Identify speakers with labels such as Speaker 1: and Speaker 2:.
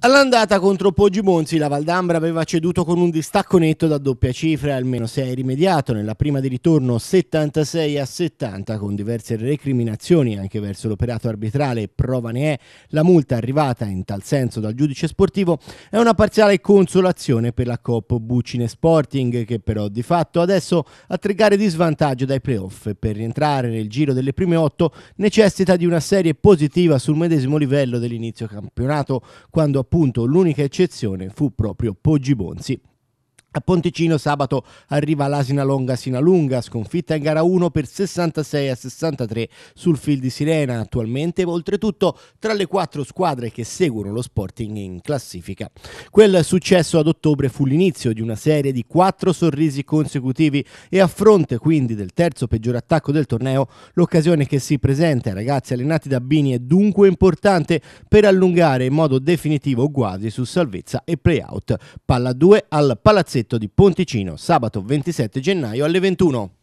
Speaker 1: All'andata contro Poggi Monzi la Valdambra aveva ceduto con un distacco netto da doppia cifra, almeno 6 rimediato nella prima di ritorno 76 a 70 con diverse recriminazioni anche verso l'operato arbitrale, prova ne è la multa arrivata in tal senso dal giudice sportivo è una parziale consolazione per la Coppa Bucine Sporting che però di fatto adesso ha tre gare di svantaggio dai playoff per rientrare nel giro delle prime otto necessita di una serie positiva sul medesimo livello dell'inizio campionato quando appunto l'unica eccezione fu proprio Poggi Bonzi a Ponticino sabato arriva l'Asina Longa Sinalunga, sconfitta in gara 1 per 66 a 63 sul fil di Sirena attualmente, oltretutto tra le quattro squadre che seguono lo Sporting in classifica. Quel successo ad ottobre fu l'inizio di una serie di quattro sorrisi consecutivi e a fronte quindi del terzo peggior attacco del torneo, l'occasione che si presenta ai ragazzi allenati da Bini è dunque importante per allungare in modo definitivo guardi su salvezza e playout. Palla 2 al Palazzetto Grassetto di Ponticino, sabato 27 gennaio alle 21.